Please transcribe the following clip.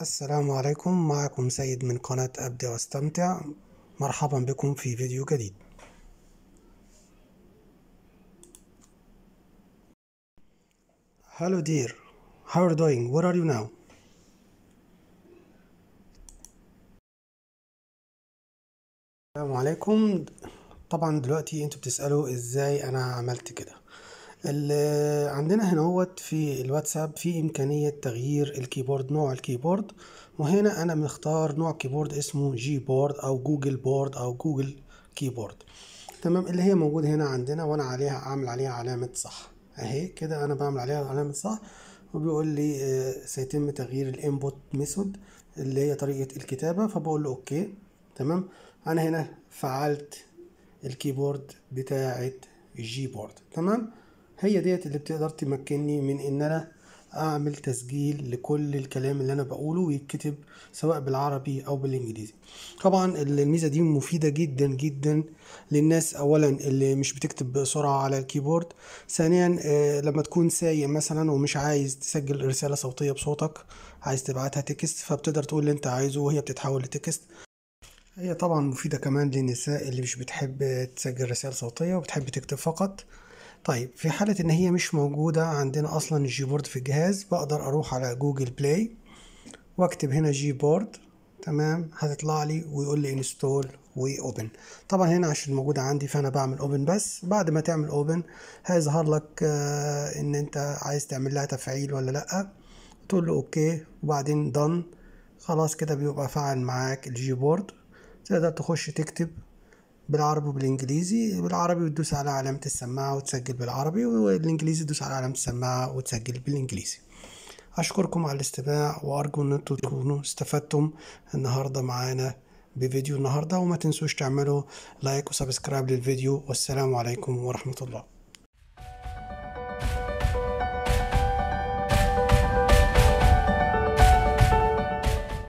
السلام عليكم معكم سيد من قناة أبدع واستمتع مرحبا بكم في فيديو جديد Hello dear, how are you doing? Where are you now? السلام عليكم طبعا دلوقتي انتوا بتسألوا ازاي انا عملت كده عندنا هنا في الواتساب في إمكانية تغيير الكيبورد نوع الكيبورد وهنا أنا مختار نوع كيبورد اسمه جي بورد أو جوجل بورد أو جوجل كيبورد تمام اللي هي موجودة هنا عندنا وأنا عليها أعمل عليها علامة صح أهي كده أنا بعمل عليها علامة صح وبيقول لي آه، سيتم تغيير الانبوت ميثود اللي هي طريقة الكتابة فبقول له أوكي تمام أنا هنا فعلت الكيبورد بتاعة الجي بورد تمام هي ديت اللي بتقدر تمكنني من ان انا اعمل تسجيل لكل الكلام اللي انا بقوله ويتكتب سواء بالعربي او بالانجليزي طبعا الميزه دي مفيده جدا جدا للناس اولا اللي مش بتكتب بسرعه على الكيبورد ثانيا آه، لما تكون سايق مثلا ومش عايز تسجل رساله صوتيه بصوتك عايز تبعتها تكست فبتقدر تقول اللي انت عايزه وهي بتتحول لتكست هي طبعا مفيدة كمان للنساء اللي مش بتحب تسجل رسالة صوتية وبتحب تكتب فقط طيب في حالة إن هي مش موجودة عندنا أصلا الجيبورد في الجهاز بقدر أروح على جوجل بلاي وأكتب هنا جيبورد تمام هتطلع لي ويقول لي انستول واوبن طبعا هنا عشان موجودة عندي فانا بعمل اوبن بس بعد ما تعمل اوبن هيظهر لك آه، ان انت عايز تعمل لها تفعيل ولا لا تقول له اوكي وبعدين دن خلاص كده بيبقى فعل معاك الجيبورد تقدر تخش تكتب بالعربي وبالانجليزي بالعربي وتدوس على علامه السماعه وتسجل بالعربي والانجليزي تدوس على علامه السماعه وتسجل بالانجليزي اشكركم على الاستماع وارجو ان انتم تكونوا استفدتم النهارده معانا بفيديو النهارده وما تنسوش تعملوا لايك وسبسكرايب للفيديو والسلام عليكم ورحمه الله